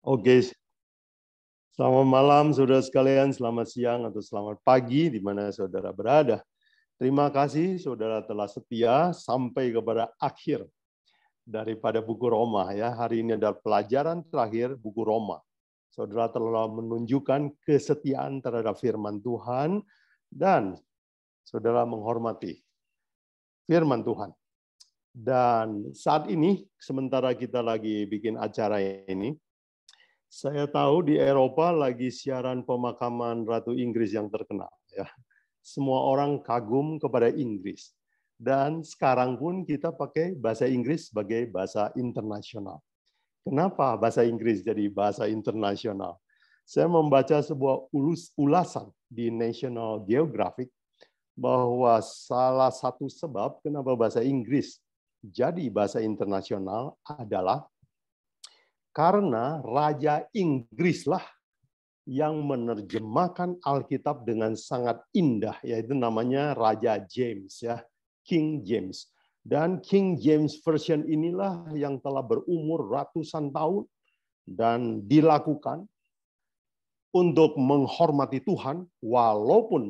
Oke, selamat malam saudara sekalian, selamat siang atau selamat pagi di mana saudara berada. Terima kasih saudara telah setia sampai kepada akhir daripada buku Roma ya. Hari ini adalah pelajaran terakhir buku Roma. Saudara telah menunjukkan kesetiaan terhadap firman Tuhan dan saudara menghormati firman Tuhan. Dan saat ini sementara kita lagi bikin acara ini, saya tahu di Eropa lagi siaran pemakaman Ratu Inggris yang terkenal. Ya. Semua orang kagum kepada Inggris. Dan sekarang pun kita pakai bahasa Inggris sebagai bahasa internasional. Kenapa bahasa Inggris jadi bahasa internasional? Saya membaca sebuah ulus, ulasan di National Geographic bahwa salah satu sebab kenapa bahasa Inggris jadi bahasa internasional adalah karena Raja Inggrislah yang menerjemahkan Alkitab dengan sangat indah, yaitu namanya Raja James, ya King James. Dan King James Version inilah yang telah berumur ratusan tahun dan dilakukan untuk menghormati Tuhan walaupun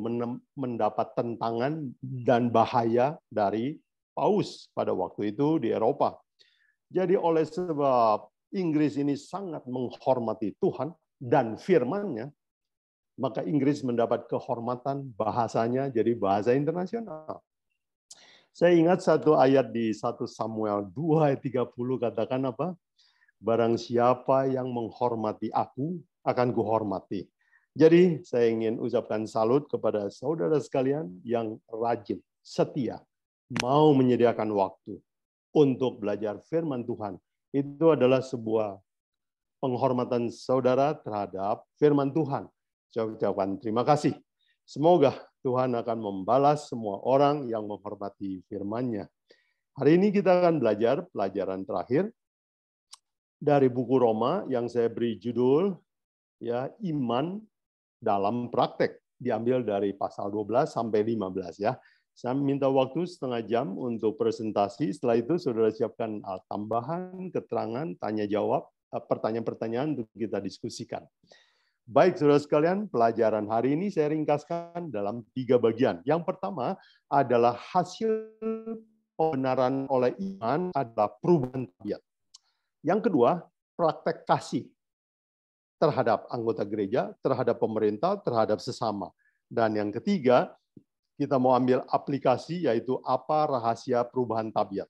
mendapat tentangan dan bahaya dari Paus pada waktu itu di Eropa. Jadi oleh sebab Inggris ini sangat menghormati Tuhan dan firman-Nya, maka Inggris mendapat kehormatan bahasanya jadi bahasa internasional. Saya ingat satu ayat di 1 Samuel 2 ayat 30 katakan apa? Barang siapa yang menghormati aku akan kuhormati. Jadi saya ingin ucapkan salut kepada saudara sekalian yang rajin, setia, mau menyediakan waktu untuk belajar firman Tuhan itu adalah sebuah penghormatan saudara terhadap firman Tuhan. Jawab-jawaban terima kasih. Semoga Tuhan akan membalas semua orang yang menghormati firman-Nya. Hari ini kita akan belajar pelajaran terakhir dari buku Roma yang saya beri judul ya iman dalam praktek diambil dari pasal 12 sampai 15 ya. Saya minta waktu setengah jam untuk presentasi. Setelah itu saudara siapkan eh, tambahan, keterangan, tanya jawab, eh, pertanyaan-pertanyaan untuk kita diskusikan. Baik, saudara sekalian, pelajaran hari ini saya ringkaskan dalam tiga bagian. Yang pertama adalah hasil pembenaran oleh iman adalah perubahan tabiat. Yang kedua, praktek kasih terhadap anggota gereja, terhadap pemerintah, terhadap sesama. Dan yang ketiga, kita mau ambil aplikasi yaitu apa rahasia perubahan tabiat.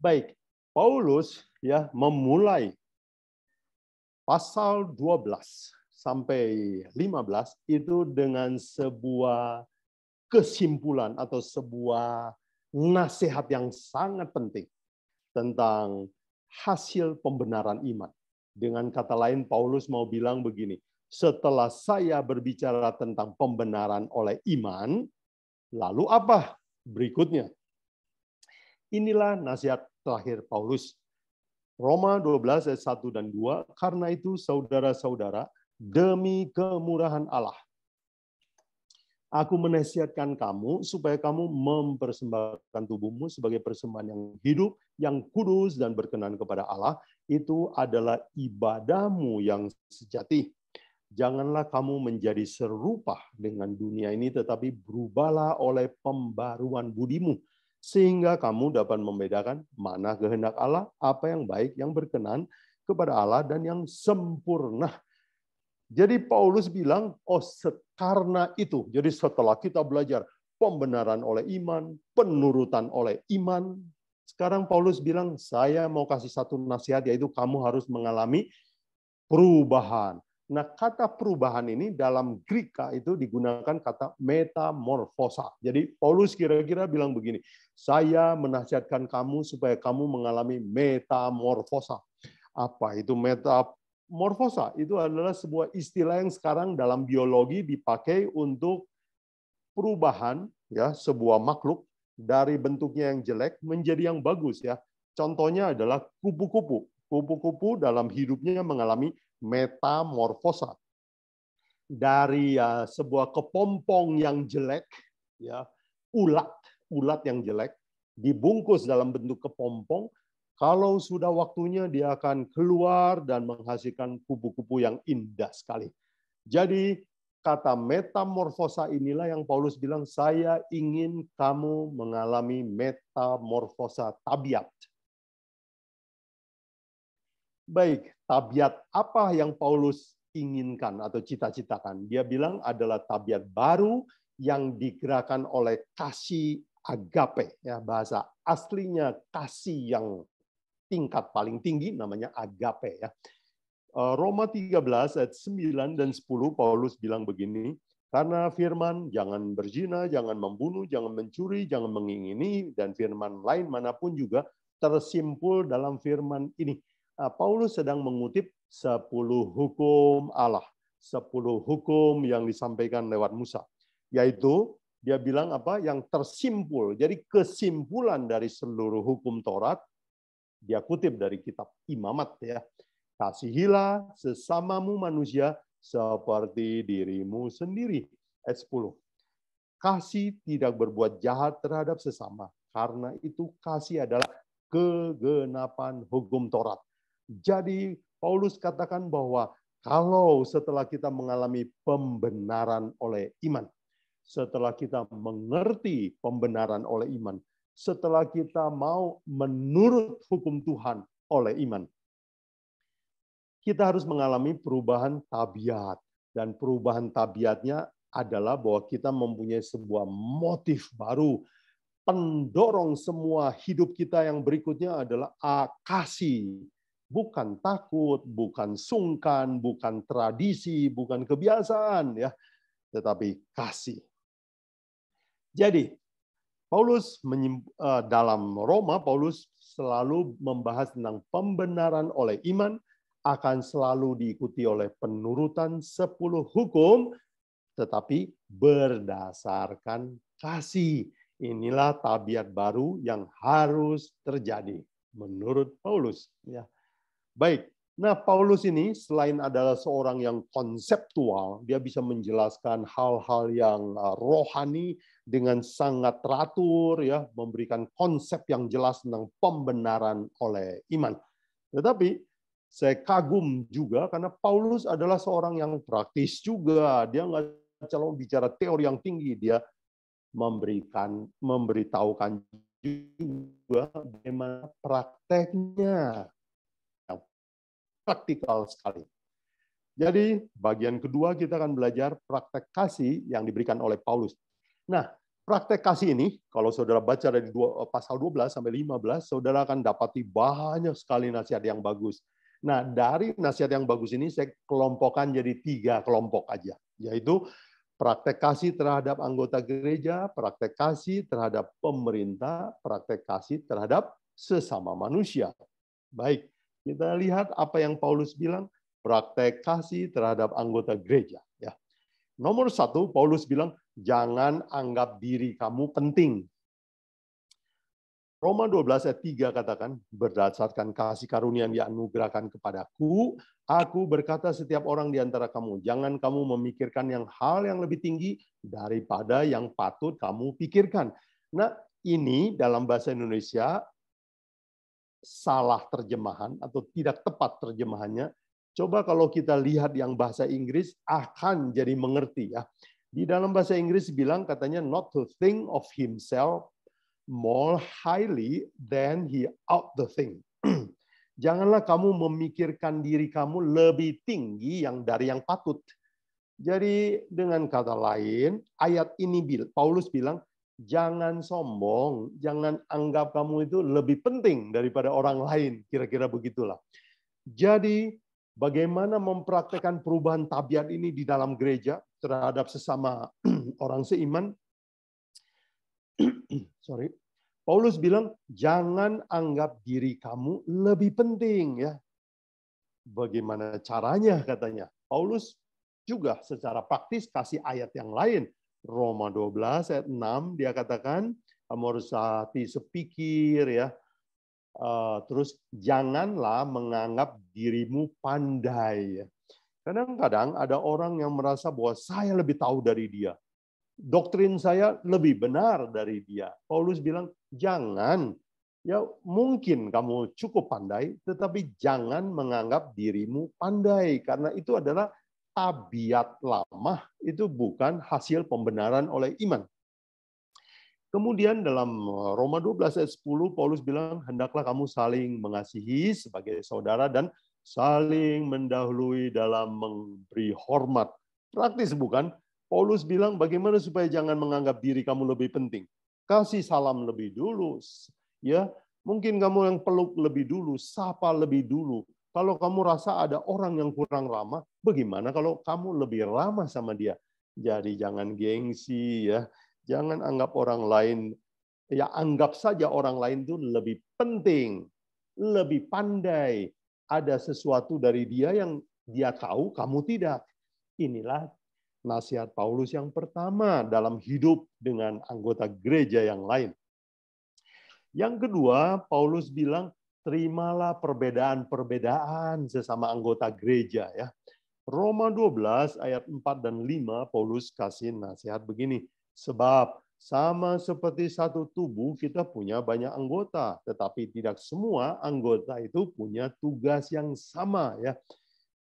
Baik, Paulus ya memulai pasal 12 sampai 15 itu dengan sebuah kesimpulan atau sebuah nasihat yang sangat penting tentang hasil pembenaran iman. Dengan kata lain Paulus mau bilang begini, setelah saya berbicara tentang pembenaran oleh iman, lalu apa berikutnya? Inilah nasihat terakhir Paulus. Roma 12 ayat 1 dan 2, karena itu saudara-saudara, demi kemurahan Allah, aku menasihatkan kamu supaya kamu mempersembahkan tubuhmu sebagai persembahan yang hidup, yang kudus dan berkenan kepada Allah, itu adalah ibadahmu yang sejati janganlah kamu menjadi serupa dengan dunia ini, tetapi berubahlah oleh pembaruan budimu, sehingga kamu dapat membedakan mana kehendak Allah, apa yang baik, yang berkenan kepada Allah, dan yang sempurna. Jadi Paulus bilang, oh karena itu, jadi setelah kita belajar pembenaran oleh iman, penurutan oleh iman, sekarang Paulus bilang, saya mau kasih satu nasihat, yaitu kamu harus mengalami perubahan Nah, kata perubahan ini dalam Greka itu digunakan kata metamorfosa. Jadi Paulus kira-kira bilang begini, saya menasihatkan kamu supaya kamu mengalami metamorfosa. Apa itu metamorfosa? Itu adalah sebuah istilah yang sekarang dalam biologi dipakai untuk perubahan ya sebuah makhluk dari bentuknya yang jelek menjadi yang bagus ya. Contohnya adalah kupu-kupu. Kupu-kupu dalam hidupnya mengalami metamorfosa dari uh, sebuah kepompong yang jelek, ya ulat, ulat yang jelek dibungkus dalam bentuk kepompong. Kalau sudah waktunya dia akan keluar dan menghasilkan kupu-kupu yang indah sekali. Jadi kata metamorfosa inilah yang Paulus bilang saya ingin kamu mengalami metamorfosa tabiat Baik, tabiat apa yang Paulus inginkan atau cita-citakan? Dia bilang adalah tabiat baru yang digerakkan oleh kasih agape ya bahasa aslinya kasih yang tingkat paling tinggi namanya agape ya. Eh, Roma 13 ayat 9 dan 10 Paulus bilang begini, karena firman jangan berzina, jangan membunuh, jangan mencuri, jangan mengingini dan firman lain manapun juga tersimpul dalam firman ini. Eh, Paulus sedang mengutip 10 hukum Allah, 10 hukum yang disampaikan lewat Musa, yaitu dia bilang apa yang tersimpul. Jadi kesimpulan dari seluruh hukum Taurat dia kutip dari kitab Imamat ya. Kasihilah sesamamu manusia seperti dirimu sendiri. Ayat 10. Kasih tidak berbuat jahat terhadap sesama. Karena itu kasih adalah kegenapan hukum Taurat. Jadi Paulus katakan bahwa kalau setelah kita mengalami pembenaran oleh iman, setelah kita mengerti pembenaran oleh iman, setelah kita mau menurut hukum Tuhan oleh iman, kita harus mengalami perubahan tabiat dan perubahan tabiatnya adalah bahwa kita mempunyai sebuah motif baru. Pendorong semua hidup kita yang berikutnya adalah kasih bukan takut, bukan sungkan, bukan tradisi, bukan kebiasaan ya, tetapi kasih. Jadi Paulus eh, dalam Roma Paulus selalu membahas tentang pembenaran oleh iman akan selalu diikuti oleh penurutan sepuluh hukum tetapi berdasarkan kasih. Inilah tabiat baru yang harus terjadi menurut Paulus ya. Baik, nah Paulus ini selain adalah seorang yang konseptual, dia bisa menjelaskan hal-hal yang uh, rohani dengan sangat teratur, ya, memberikan konsep yang jelas tentang pembenaran oleh iman. Tetapi saya kagum juga karena Paulus adalah seorang yang praktis juga. Dia nggak calon bicara teori yang tinggi, dia memberikan memberitahukan juga bagaimana prakteknya praktikal sekali. Jadi bagian kedua kita akan belajar praktek kasih yang diberikan oleh Paulus. Nah, praktek kasih ini kalau saudara baca dari dua, eh, pasal 12 sampai 15, saudara akan dapati banyak sekali nasihat yang bagus. Nah, dari nasihat yang bagus ini saya kelompokkan jadi tiga kelompok aja, yaitu praktek kasih terhadap anggota gereja, praktek kasih terhadap pemerintah, praktek kasih terhadap sesama manusia. Baik, kita lihat apa yang Paulus bilang, praktek kasih terhadap anggota gereja. Ya. Nomor satu, Paulus bilang, jangan anggap diri kamu penting. Roma 12 ayat 3 katakan, berdasarkan kasih karunia yang dianugerahkan kepadaku, aku berkata setiap orang di antara kamu, jangan kamu memikirkan yang hal yang lebih tinggi daripada yang patut kamu pikirkan. Nah, ini dalam bahasa Indonesia salah terjemahan atau tidak tepat terjemahannya. Coba kalau kita lihat yang bahasa Inggris akan jadi mengerti ya. Di dalam bahasa Inggris bilang katanya not to think of himself more highly than he out the thing. Janganlah kamu memikirkan diri kamu lebih tinggi yang dari yang patut. Jadi dengan kata lain, ayat ini Paulus bilang jangan sombong, jangan anggap kamu itu lebih penting daripada orang lain, kira-kira begitulah. Jadi, bagaimana mempraktekkan perubahan tabiat ini di dalam gereja terhadap sesama orang seiman? Sorry. Paulus bilang, jangan anggap diri kamu lebih penting ya. Bagaimana caranya katanya? Paulus juga secara praktis kasih ayat yang lain Roma 12 ayat 6 dia katakan kamu harus hati sepikir ya. Eh, terus janganlah menganggap dirimu pandai. Ya. Kadang-kadang ada orang yang merasa bahwa saya lebih tahu dari dia. Doktrin saya lebih benar dari dia. Paulus bilang jangan. Ya mungkin kamu cukup pandai, tetapi jangan menganggap dirimu pandai karena itu adalah tabiat lama itu bukan hasil pembenaran oleh iman. Kemudian dalam eh, Roma 12 ayat 10 Paulus bilang hendaklah kamu saling mengasihi sebagai saudara dan saling mendahului dalam memberi hormat. Praktis bukan? Paulus bilang bagaimana supaya jangan menganggap diri kamu lebih penting. Kasih salam lebih dulu, ya. Mungkin kamu yang peluk lebih dulu, sapa lebih dulu. Kalau kamu rasa ada orang yang kurang ramah, Bagaimana kalau kamu lebih ramah sama dia? Jadi jangan gengsi ya. Jangan anggap orang lain ya anggap saja orang lain itu lebih penting, lebih pandai. Ada sesuatu dari dia yang dia tahu kamu tidak. Inilah nasihat Paulus yang pertama dalam hidup dengan anggota gereja yang lain. Yang kedua, Paulus bilang terimalah perbedaan-perbedaan sesama anggota gereja ya. Roma 12 ayat 4 dan 5 Paulus kasih nasihat begini. Sebab sama seperti satu tubuh kita punya banyak anggota, tetapi tidak semua anggota itu punya tugas yang sama ya.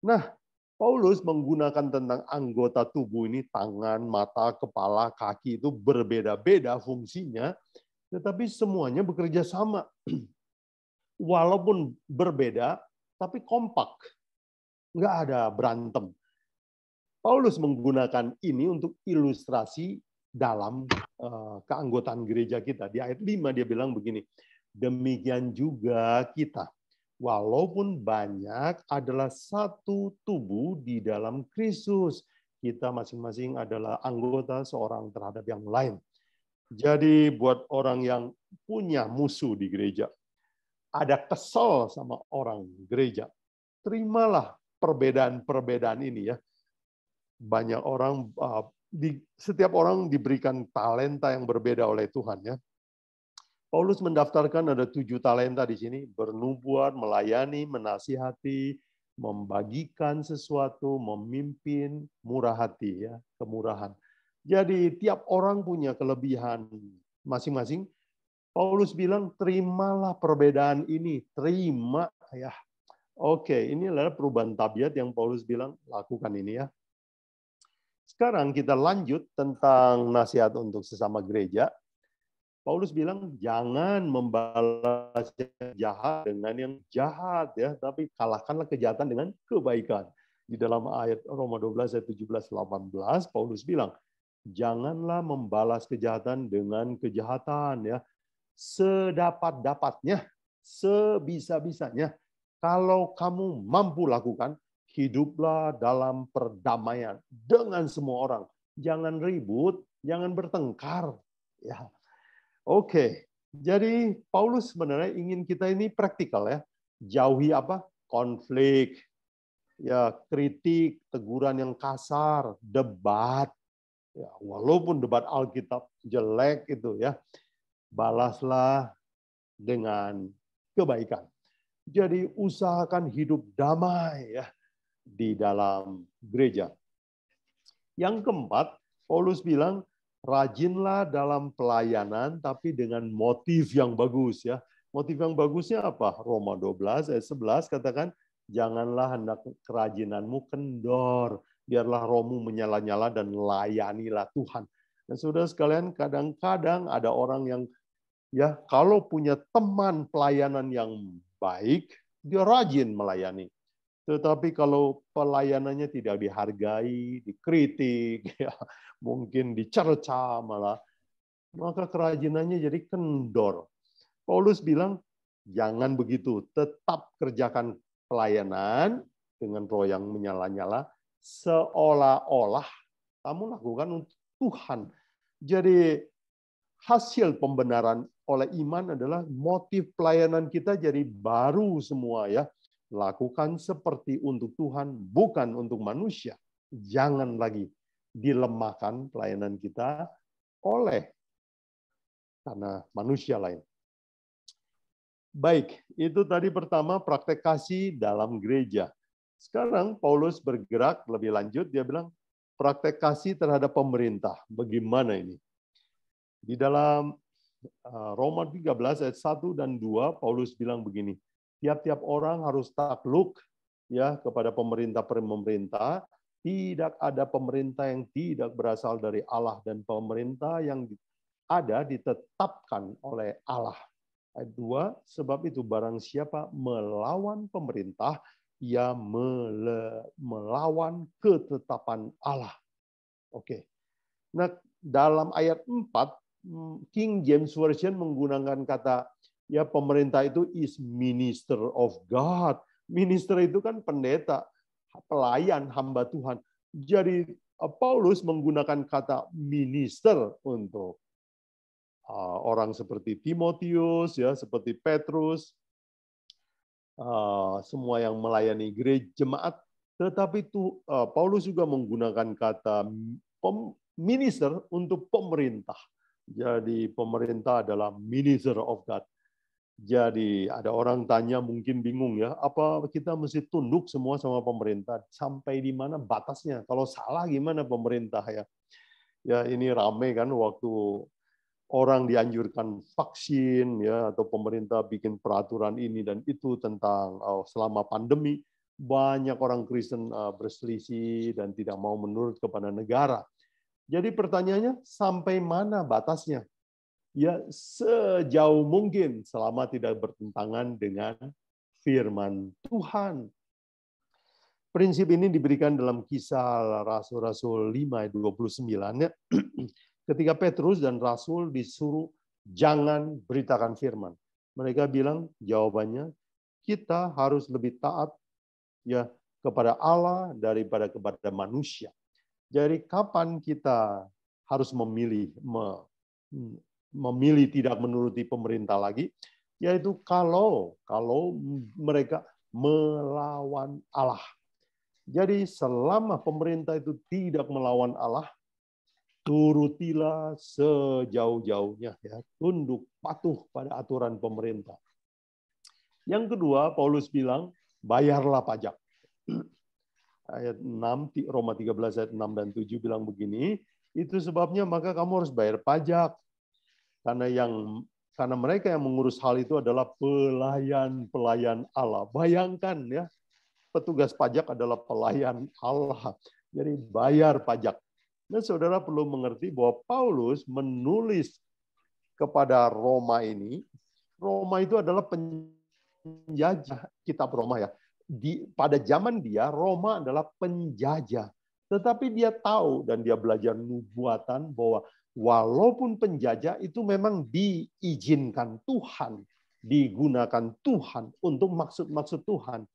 Nah, Paulus menggunakan tentang anggota tubuh ini tangan, mata, kepala, kaki itu berbeda-beda fungsinya, tetapi semuanya bekerja sama. Walaupun berbeda tapi kompak nggak ada berantem. Paulus menggunakan ini untuk ilustrasi dalam eh, keanggotaan gereja kita. Di ayat 5 dia bilang begini, demikian juga kita, walaupun banyak adalah satu tubuh di dalam Kristus, kita masing-masing adalah anggota seorang terhadap yang lain. Jadi buat orang yang punya musuh di gereja, ada kesel sama orang gereja, terimalah perbedaan-perbedaan ini ya. Banyak orang uh, di setiap orang diberikan talenta yang berbeda oleh Tuhan ya. Paulus mendaftarkan ada tujuh talenta di sini, bernubuat, melayani, menasihati, membagikan sesuatu, memimpin, murah hati ya, kemurahan. Jadi tiap orang punya kelebihan masing-masing. Paulus bilang terimalah perbedaan ini, terima ya Oke, ini adalah perubahan tabiat yang Paulus bilang, lakukan ini ya. Sekarang kita lanjut tentang nasihat untuk sesama gereja. Paulus bilang jangan membalas jahat dengan yang jahat ya, tapi kalahkanlah kejahatan dengan kebaikan. Di dalam ayat Roma 12 ayat 17 18 Paulus bilang, janganlah membalas kejahatan dengan kejahatan ya sedapat dapatnya sebisa bisanya kalau kamu mampu lakukan, hiduplah dalam perdamaian dengan semua orang. Jangan ribut, jangan bertengkar. Ya, oke. Jadi Paulus sebenarnya ingin kita ini praktikal ya, jauhi apa konflik, ya kritik, teguran yang kasar, debat. Ya, walaupun debat Alkitab jelek itu ya, balaslah dengan kebaikan. Jadi usahakan hidup damai ya di dalam gereja. Yang keempat, Paulus bilang rajinlah dalam pelayanan tapi dengan motif yang bagus ya. Motif yang bagusnya apa? Roma 12 ayat 11 katakan janganlah hendak kerajinanmu kendor, biarlah romu menyala-nyala dan layanilah Tuhan. Dan saudara sekalian, kadang-kadang ada orang yang ya kalau punya teman pelayanan yang baik, dia rajin melayani. Tetapi kalau pelayanannya tidak dihargai, dikritik, ya, mungkin dicerca malah, maka kerajinannya jadi kendor. Paulus bilang, jangan begitu, tetap kerjakan pelayanan dengan roh yang menyala-nyala, seolah-olah kamu lakukan untuk Tuhan. Jadi hasil pembenaran oleh iman adalah motif pelayanan kita jadi baru semua ya. Lakukan seperti untuk Tuhan, bukan untuk manusia. Jangan lagi dilemahkan pelayanan kita oleh karena manusia lain. Baik, itu tadi pertama praktek kasih dalam gereja. Sekarang Paulus bergerak lebih lanjut, dia bilang praktek kasih terhadap pemerintah. Bagaimana ini? Di dalam Eh, Roma 13 ayat 1 dan 2 Paulus bilang begini, tiap-tiap orang harus takluk ya kepada pemerintah-pemerintah, tidak ada pemerintah yang tidak berasal dari Allah dan pemerintah yang ada ditetapkan oleh Allah. Ayat 2, sebab itu barang siapa melawan pemerintah, ia mele, melawan ketetapan Allah. Oke. Nah, dalam ayat 4 Hmm, King James Version menggunakan kata ya pemerintah itu is minister of God. Minister itu kan pendeta, pelayan, hamba Tuhan. Jadi eh, Paulus menggunakan kata minister untuk eh, orang seperti Timotius ya, seperti Petrus, eh, semua yang melayani gereja jemaat. Tetapi itu Paulus juga menggunakan kata mm, minister untuk pemerintah jadi pemerintah adalah minister of God. Jadi ada orang tanya mungkin bingung ya, apa kita mesti tunduk semua sama pemerintah? Sampai di mana batasnya? Kalau salah gimana pemerintah ya? Ya ini rame kan waktu orang dianjurkan vaksin ya atau pemerintah bikin peraturan ini dan itu tentang oh, selama pandemi banyak orang Kristen ah, berselisih dan tidak mau menurut kepada negara. Jadi pertanyaannya, sampai mana batasnya? Ya, sejauh mungkin selama tidak bertentangan dengan firman Tuhan. Prinsip ini diberikan dalam kisah Rasul-Rasul 5 ayat 29 ya. Ketika Petrus dan Rasul disuruh jangan beritakan firman. Mereka bilang jawabannya kita harus lebih taat ya kepada Allah daripada kepada manusia. Jadi kapan kita harus memilih memilih tidak menuruti pemerintah lagi yaitu kalau kalau mereka melawan Allah. Jadi selama pemerintah itu tidak melawan Allah, turutilah sejauh-jauhnya ya, tunduk patuh pada aturan pemerintah. Yang kedua, Paulus bilang, bayarlah pajak ayat 6 Roma 13 ayat 6 dan 7 bilang begini, itu sebabnya maka kamu harus bayar pajak. Karena yang karena mereka yang mengurus hal itu adalah pelayan-pelayan Allah. Bayangkan ya, petugas pajak adalah pelayan Allah. Jadi bayar pajak. Nah, saudara perlu mengerti bahwa Paulus menulis kepada Roma ini, Roma itu adalah penjajah kitab Roma ya di, pada zaman dia Roma adalah penjajah. Tetapi dia tahu dan dia belajar nubuatan bahwa walaupun penjajah itu memang diizinkan Tuhan, digunakan Tuhan untuk maksud-maksud Tuhan.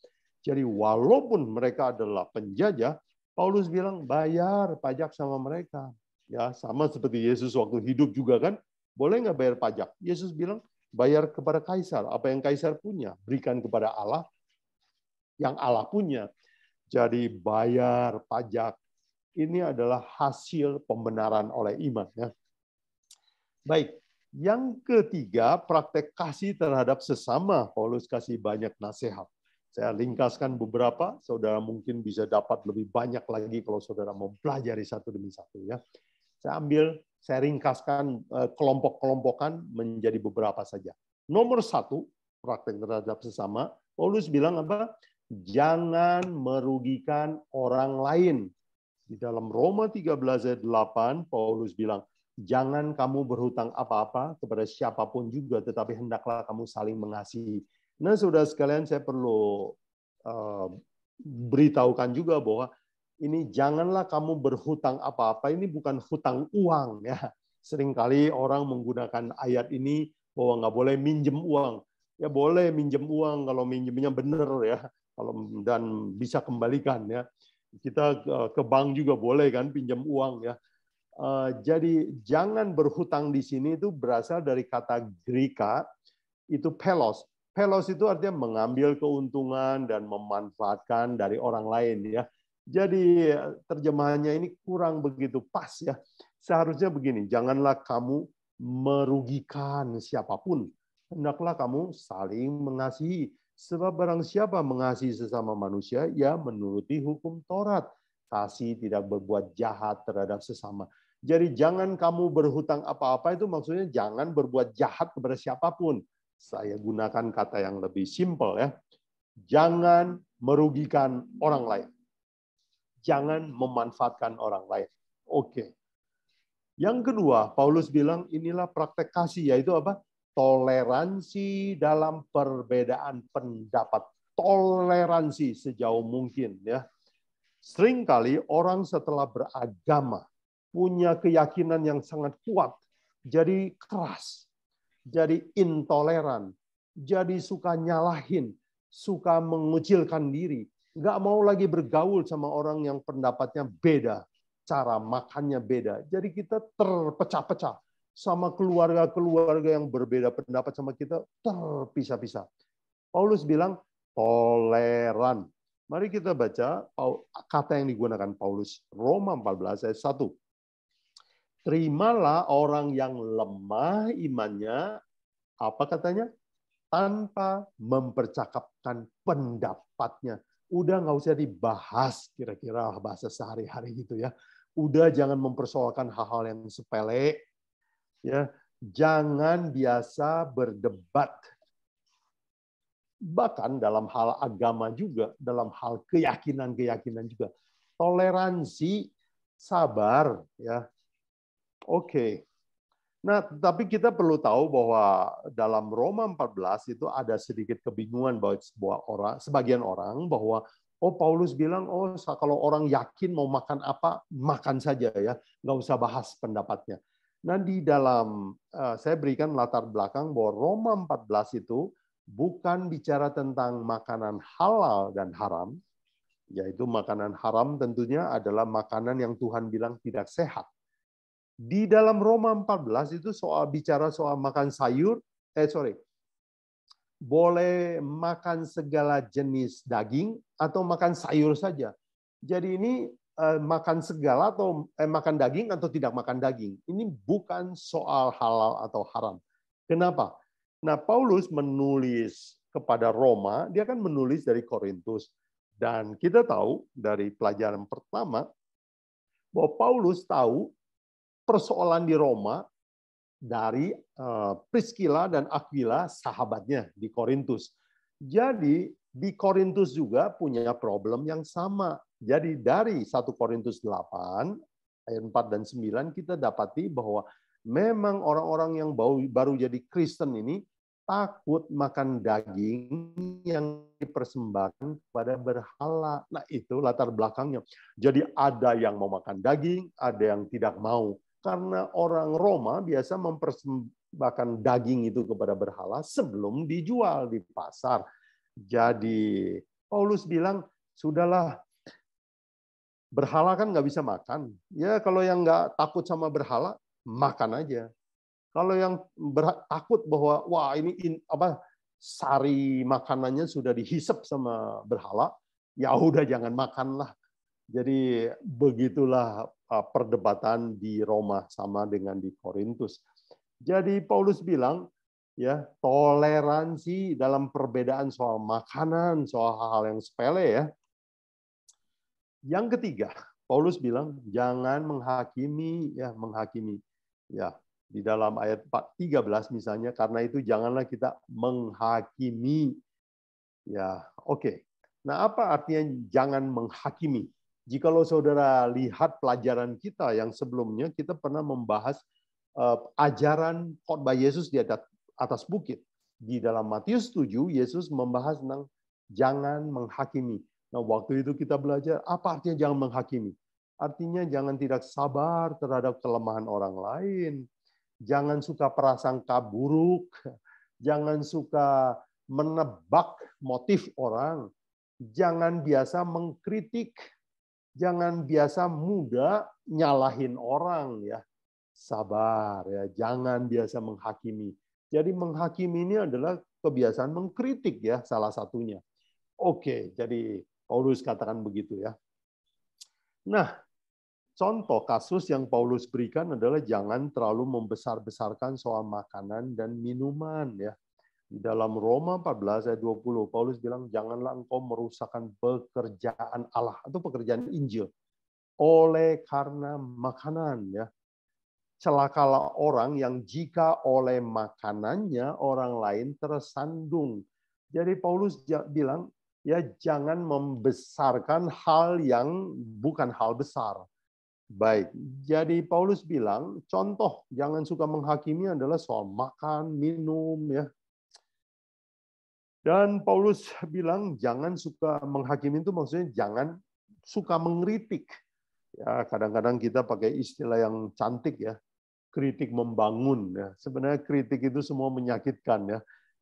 Jadi walaupun mereka adalah penjajah, Paulus bilang bayar pajak sama mereka. Ya, sama seperti Yesus waktu hidup juga kan, boleh nggak bayar pajak? Yesus bilang bayar kepada kaisar apa yang kaisar punya, berikan kepada Allah yang Allah punya. Jadi bayar pajak ini adalah hasil pembenaran oleh iman ya. Baik, yang ketiga praktek kasih terhadap sesama. Paulus kasih banyak nasihat. Saya ringkaskan beberapa, saudara mungkin bisa dapat lebih banyak lagi kalau saudara mau mempelajari satu demi satu ya. Saya ambil, saya ringkaskan eh, kelompok-kelompokan menjadi beberapa saja. Nomor satu, praktek terhadap sesama. Paulus bilang apa? jangan merugikan orang lain. Di dalam Roma 13 ayat 8, Paulus bilang, jangan kamu berhutang apa-apa kepada siapapun juga, tetapi hendaklah kamu saling mengasihi. Nah, saudara sekalian, saya perlu ehm, beritahukan juga bahwa ini janganlah kamu berhutang apa-apa. Ini bukan hutang uang ya. Seringkali orang menggunakan ayat ini bahwa nggak boleh minjem uang. Ya boleh minjem uang kalau minjemnya benar ya kalau dan bisa kembalikan ya kita eh, ke bank juga boleh kan pinjam uang ya eh, jadi jangan berhutang di sini itu berasal dari kata Greka itu pelos pelos itu artinya mengambil keuntungan dan memanfaatkan dari orang lain ya jadi eh, terjemahannya ini kurang begitu pas ya seharusnya begini janganlah kamu merugikan siapapun hendaklah kamu saling mengasihi Sebab barang siapa mengasihi sesama manusia, ya menuruti hukum Taurat. Kasih tidak berbuat jahat terhadap sesama. Jadi jangan kamu berhutang apa-apa itu maksudnya jangan berbuat jahat kepada siapapun. Saya gunakan kata yang lebih simpel ya. Jangan merugikan orang lain. Jangan memanfaatkan orang lain. Oke. Yang kedua, Paulus bilang inilah praktek kasih yaitu apa? toleransi dalam perbedaan pendapat, toleransi sejauh mungkin ya. Seringkali orang setelah beragama punya keyakinan yang sangat kuat, jadi keras, jadi intoleran, jadi suka nyalahin, suka mengucilkan diri, nggak mau lagi bergaul sama orang yang pendapatnya beda, cara makannya beda. Jadi kita terpecah-pecah sama keluarga-keluarga yang berbeda pendapat sama kita terpisah-pisah. Paulus bilang toleran. Mari kita baca kata yang digunakan Paulus. Roma 14 ayat 1. Terimalah orang yang lemah imannya, apa katanya? Tanpa mempercakapkan pendapatnya. Udah nggak usah dibahas kira-kira bahasa sehari-hari gitu ya. Udah jangan mempersoalkan hal-hal yang sepele, Ya, jangan biasa berdebat. Bahkan dalam hal agama juga, dalam hal keyakinan-keyakinan juga. Toleransi, sabar, ya. Oke. Okay. Nah, tapi kita perlu tahu bahwa dalam Roma 14 itu ada sedikit kebingungan bahwa sebuah orang, sebagian orang bahwa oh Paulus bilang oh kalau orang yakin mau makan apa makan saja ya, nggak usah bahas pendapatnya. Nah, di dalam eh, saya berikan latar belakang bahwa Roma 14 itu bukan bicara tentang makanan halal dan haram, yaitu makanan haram tentunya adalah makanan yang Tuhan bilang tidak sehat. Di dalam Roma 14 itu soal bicara soal makan sayur, eh sorry, boleh makan segala jenis daging atau makan sayur saja. Jadi ini Eh, makan segala atau eh, makan daging atau tidak makan daging. Ini bukan soal halal atau haram. Kenapa? Nah, Paulus menulis kepada Roma, dia akan menulis dari Korintus. Dan kita tahu dari pelajaran pertama bahwa Paulus tahu persoalan di Roma dari eh, Priscilla dan Aquila sahabatnya di Korintus. Jadi di Korintus juga punya problem yang sama. Jadi dari 1 Korintus 8 ayat 4 dan 9 kita dapati bahwa memang orang-orang yang baru jadi Kristen ini takut makan daging yang dipersembahkan kepada berhala. Nah, itu latar belakangnya. Jadi ada yang mau makan daging, ada yang tidak mau. Karena orang Roma biasa mempersembahkan daging itu kepada berhala sebelum dijual di pasar jadi. Paulus bilang, sudahlah berhala kan nggak bisa makan. Ya kalau yang nggak takut sama berhala, makan aja. Kalau yang takut bahwa wah ini in, apa sari makanannya sudah dihisap sama berhala, ya udah jangan makanlah. Jadi begitulah uh, perdebatan di Roma sama dengan di Korintus. Jadi Paulus bilang ya toleransi dalam perbedaan soal makanan, soal hal-hal yang sepele ya. Yang ketiga, Paulus bilang jangan menghakimi ya menghakimi. Ya, di dalam ayat 13 misalnya karena itu janganlah kita menghakimi. Ya, oke. Okay. Nah, apa artinya jangan menghakimi? Jika lo saudara lihat pelajaran kita yang sebelumnya kita pernah membahas eh, ajaran khotbah Yesus di atas atas bukit. Di dalam Matius 7, Yesus membahas tentang jangan menghakimi. Nah, waktu itu kita belajar apa artinya jangan menghakimi. Artinya jangan tidak sabar terhadap kelemahan orang lain. Jangan suka prasangka buruk. Jangan suka menebak motif orang. Jangan biasa mengkritik. Jangan biasa mudah nyalahin orang ya. Sabar ya, jangan biasa menghakimi. Jadi menghakimi ini adalah kebiasaan mengkritik ya salah satunya. Oke, jadi Paulus katakan begitu ya. Nah, contoh kasus yang Paulus berikan adalah jangan terlalu membesar-besarkan soal makanan dan minuman ya. Di dalam Roma 14 ayat 20 Paulus bilang janganlah engkau merusakkan pekerjaan Allah atau pekerjaan Injil oleh karena makanan ya celakalah orang yang jika oleh makanannya orang lain tersandung. Jadi Paulus bilang, ya jangan membesarkan hal yang bukan hal besar. Baik, jadi Paulus bilang, contoh jangan suka menghakimi adalah soal makan, minum, ya. Dan Paulus bilang jangan suka menghakimi itu maksudnya jangan suka mengkritik. Ya, kadang-kadang kita pakai istilah yang cantik ya, kritik membangun. Ya. Sebenarnya kritik itu semua menyakitkan. Ya.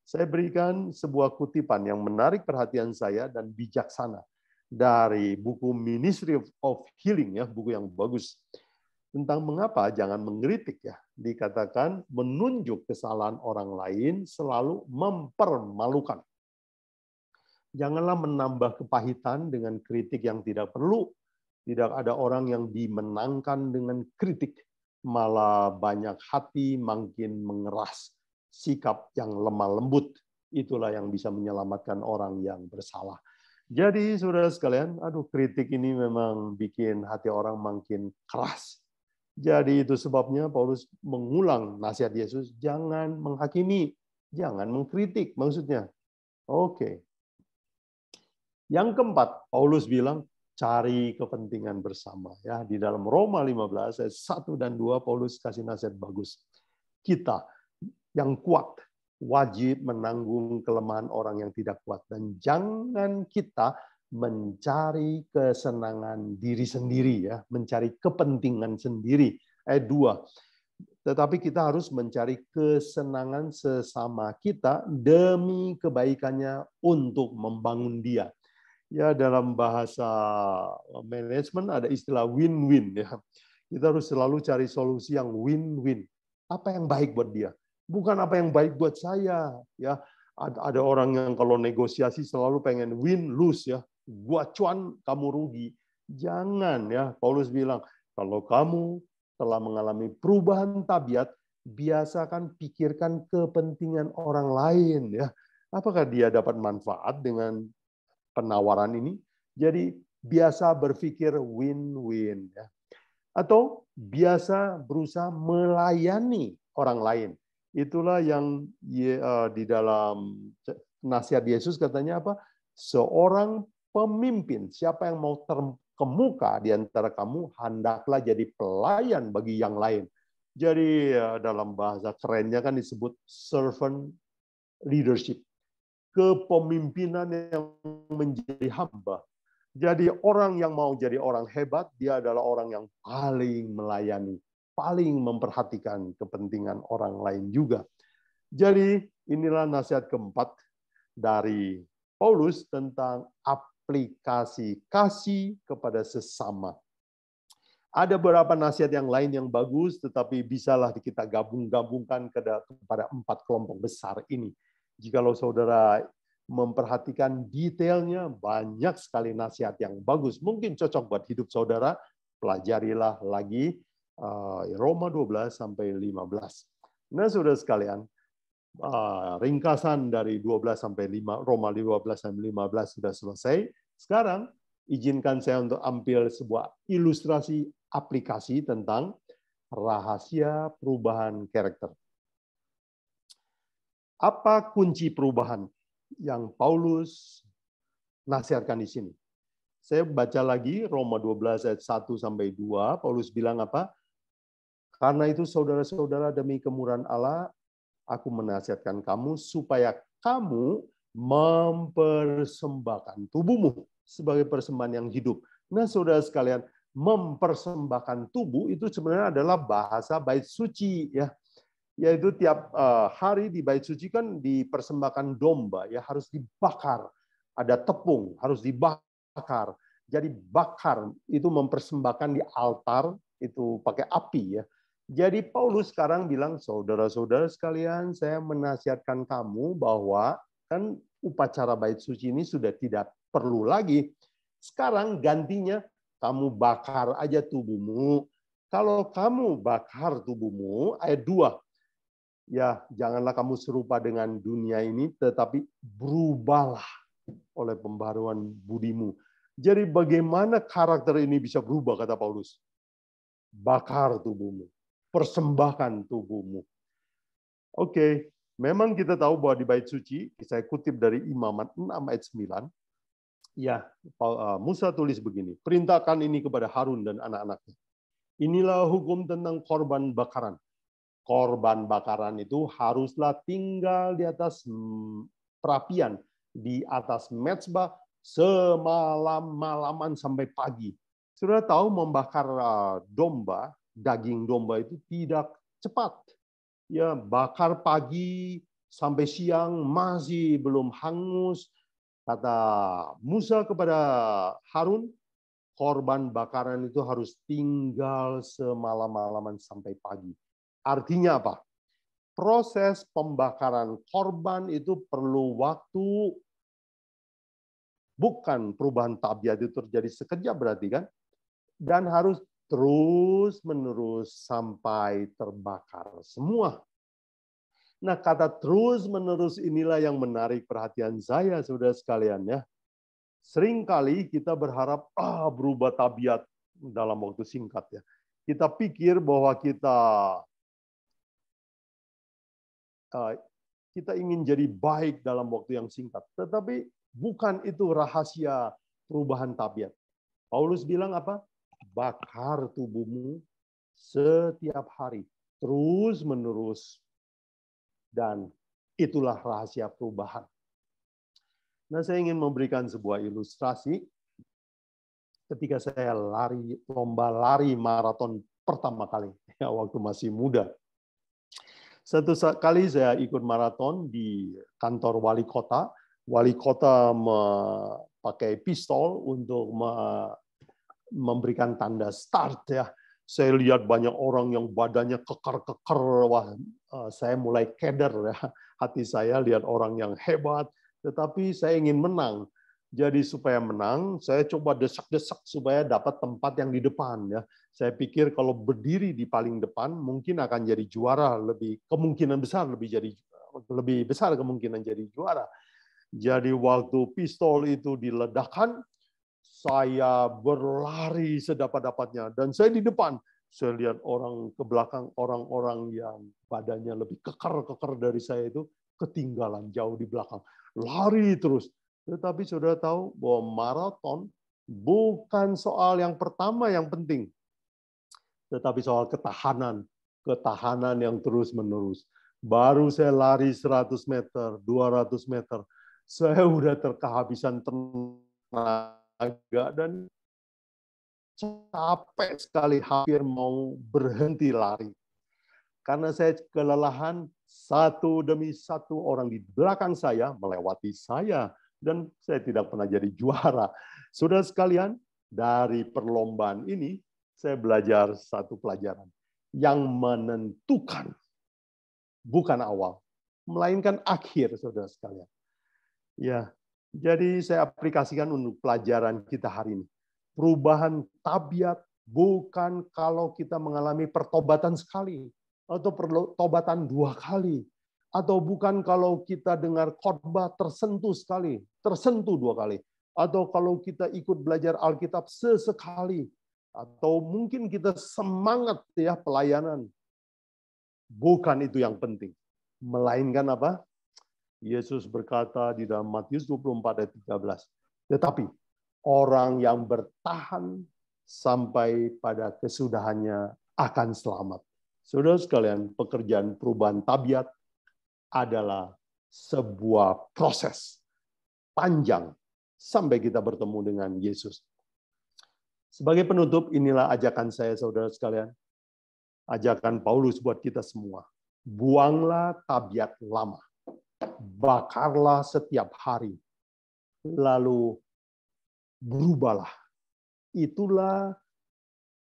Saya berikan sebuah kutipan yang menarik perhatian saya dan bijaksana dari buku Ministry of Healing, ya, buku yang bagus tentang mengapa jangan mengkritik ya. Dikatakan menunjuk kesalahan orang lain selalu mempermalukan. Janganlah menambah kepahitan dengan kritik yang tidak perlu. Tidak ada orang yang dimenangkan dengan kritik malah banyak hati, makin mengeras sikap yang lemah lembut. Itulah yang bisa menyelamatkan orang yang bersalah. Jadi saudara sekalian, aduh kritik ini memang bikin hati orang makin keras. Jadi itu sebabnya Paulus mengulang nasihat Yesus, jangan menghakimi, jangan mengkritik maksudnya. Oke. Yang keempat, Paulus bilang cari kepentingan bersama ya di dalam Roma 15 ayat 1 dan 2 Paulus kasih nasihat bagus. Kita yang kuat wajib menanggung kelemahan orang yang tidak kuat dan jangan kita mencari kesenangan diri sendiri ya, mencari kepentingan sendiri. Ayat 2. Tetapi kita harus mencari kesenangan sesama kita demi kebaikannya untuk membangun dia ya dalam bahasa manajemen ada istilah win-win ya. Kita harus selalu cari solusi yang win-win. Apa yang baik buat dia, bukan apa yang baik buat saya ya. Ada orang yang kalau negosiasi selalu pengen win lose ya. Gua cuan, kamu rugi. Jangan ya. Paulus bilang, kalau kamu telah mengalami perubahan tabiat, biasakan pikirkan kepentingan orang lain ya. Apakah dia dapat manfaat dengan penawaran ini. Jadi biasa berpikir win-win. Ya. Atau biasa berusaha melayani orang lain. Itulah yang e, di dalam nasihat Yesus katanya apa? Seorang pemimpin, siapa yang mau terkemuka di antara kamu, hendaklah jadi pelayan bagi yang lain. Jadi e, dalam bahasa kerennya kan disebut servant leadership kepemimpinan yang menjadi hamba. Jadi orang yang mau jadi orang hebat, dia adalah orang yang paling melayani, paling memperhatikan kepentingan orang lain juga. Jadi inilah nasihat keempat dari Paulus tentang aplikasi kasih kepada sesama. Ada beberapa nasihat yang lain yang bagus, tetapi bisalah kita gabung-gabungkan kepada empat kelompok besar ini. Jikalau saudara memperhatikan detailnya, banyak sekali nasihat yang bagus. Mungkin cocok buat hidup saudara, pelajarilah lagi eh, Roma 12 sampai 15. Nah, saudara sekalian, eh, ringkasan dari 12 sampai 5 Roma 12 sampai 15 sudah selesai. Sekarang izinkan saya untuk ambil sebuah ilustrasi aplikasi tentang rahasia perubahan karakter. Apa kunci perubahan yang Paulus nasihatkan di sini? Saya baca lagi Roma 12 ayat 1 sampai 2, Paulus bilang apa? Karena itu saudara-saudara demi kemurahan Allah, aku menasihatkan kamu supaya kamu mempersembahkan tubuhmu sebagai persembahan yang hidup. Nah, saudara sekalian, mempersembahkan tubuh itu sebenarnya adalah bahasa bait suci ya yaitu tiap eh, hari di bait suci kan dipersembahkan domba ya harus dibakar ada tepung harus dibakar jadi bakar itu mempersembahkan di altar itu pakai api ya jadi Paulus sekarang bilang saudara-saudara sekalian saya menasihatkan kamu bahwa kan upacara bait suci ini sudah tidak perlu lagi sekarang gantinya kamu bakar aja tubuhmu kalau kamu bakar tubuhmu ayat 2 ya janganlah kamu serupa dengan dunia ini, tetapi berubahlah oleh pembaruan budimu. Jadi bagaimana karakter ini bisa berubah, kata Paulus? Bakar tubuhmu, persembahkan tubuhmu. Oke, okay. memang kita tahu bahwa di bait suci, saya kutip dari Imamat 6 ayat 9, ya eh, Musa tulis begini, perintahkan ini kepada Harun dan anak-anaknya. Inilah hukum tentang korban bakaran korban bakaran itu haruslah tinggal di atas hmm, perapian, di atas mezbah semalam-malaman sampai pagi. Sudah tahu membakar eh, domba, daging domba itu tidak cepat. Ya, bakar pagi sampai siang masih belum hangus. Kata Musa kepada Harun, korban bakaran itu harus tinggal semalam-malaman sampai pagi Artinya apa? Proses pembakaran korban itu perlu waktu. Bukan perubahan tabiat itu terjadi sekejap berarti kan? Dan harus terus-menerus sampai terbakar semua. Nah, kata terus-menerus inilah yang menarik perhatian saya, saudara sekalian. Ya. Seringkali kita berharap, ah berubah tabiat dalam waktu singkat. ya. Kita pikir bahwa kita Ah, kita ingin jadi baik dalam waktu yang singkat. Tetapi bukan itu rahasia perubahan tabiat. Paulus bilang apa? Bakar tubuhmu setiap hari, terus menerus. Dan itulah rahasia perubahan. Nah, saya ingin memberikan sebuah ilustrasi ketika saya lari lomba lari maraton pertama kali ya waktu masih muda. Satu kali saya ikut maraton di kantor wali kota. Wali kota memakai pistol untuk memberikan tanda start ya. Saya lihat banyak orang yang badannya keker-keker, wah eh, saya mulai keder ya. Hati saya lihat orang yang hebat, tetapi saya ingin menang. Jadi supaya menang, saya coba desak-desak supaya dapat tempat yang di depan ya. Saya pikir kalau berdiri di paling depan mungkin akan jadi juara lebih kemungkinan besar lebih jadi lebih besar kemungkinan jadi juara. Jadi waktu pistol itu diledakkan, saya berlari sedapat-dapatnya dan saya di depan. Saya lihat orang ke belakang orang-orang yang badannya lebih keker-keker dari saya itu ketinggalan jauh di belakang. Lari terus tetapi saudara tahu bahwa maraton bukan soal yang pertama yang penting, tetapi soal ketahanan, ketahanan yang terus-menerus. Baru saya lari 100 meter, 200 meter, saya sudah terkehabisan tenaga dan capek sekali hampir mau berhenti lari. Karena saya kelelahan, satu demi satu orang di belakang saya melewati saya dan saya tidak pernah jadi juara. Saudara sekalian, dari perlombaan ini saya belajar satu pelajaran yang menentukan bukan awal, melainkan akhir Saudara sekalian. Ya, jadi saya aplikasikan untuk pelajaran kita hari ini. Perubahan tabiat bukan kalau kita mengalami pertobatan sekali atau pertobatan dua kali atau bukan kalau kita dengar khotbah tersentuh sekali tersentuh dua kali. Atau kalau kita ikut belajar Alkitab sesekali, atau mungkin kita semangat ya pelayanan. Bukan itu yang penting. Melainkan apa? Yesus berkata di dalam Matius 24 ayat 13. Tetapi orang yang bertahan sampai pada kesudahannya akan selamat. Saudara sekalian, pekerjaan perubahan tabiat adalah sebuah proses panjang sampai kita bertemu dengan Yesus. Sebagai penutup, inilah ajakan saya saudara sekalian. Ajakan Paulus buat kita semua. Buanglah tabiat lama. Bakarlah setiap hari. Lalu berubahlah. Itulah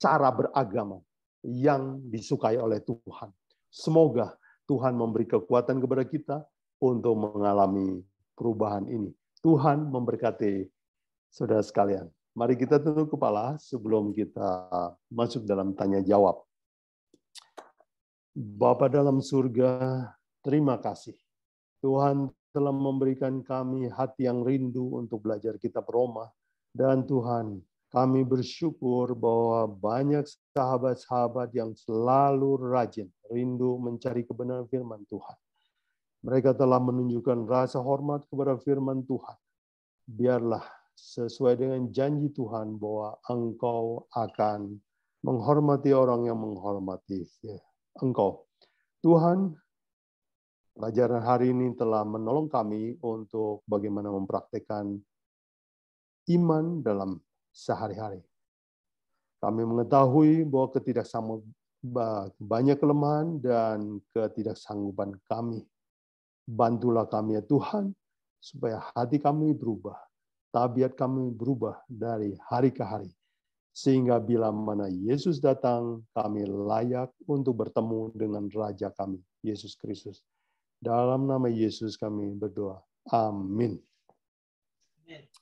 cara beragama yang disukai oleh Tuhan. Semoga Tuhan memberi kekuatan kepada kita untuk mengalami perubahan ini. Tuhan memberkati saudara sekalian. Mari kita tunduk kepala sebelum kita masuk dalam tanya jawab. Bapa dalam surga, terima kasih. Tuhan telah memberikan kami hati yang rindu untuk belajar kitab Roma. Dan Tuhan, kami bersyukur bahwa banyak sahabat-sahabat yang selalu rajin, rindu mencari kebenaran firman Tuhan. Mereka telah menunjukkan rasa hormat kepada firman Tuhan. Biarlah sesuai dengan janji Tuhan bahwa engkau akan menghormati orang yang menghormati ya, engkau. Tuhan, pelajaran hari ini telah menolong kami untuk bagaimana mempraktekkan iman dalam sehari-hari. Kami mengetahui bahwa ketidaksamaan banyak kelemahan dan ketidaksanggupan kami Bantulah kami ya Tuhan, supaya hati kami berubah, tabiat kami berubah dari hari ke hari. Sehingga bila mana Yesus datang, kami layak untuk bertemu dengan Raja kami, Yesus Kristus. Dalam nama Yesus kami berdoa. Amin. Amin.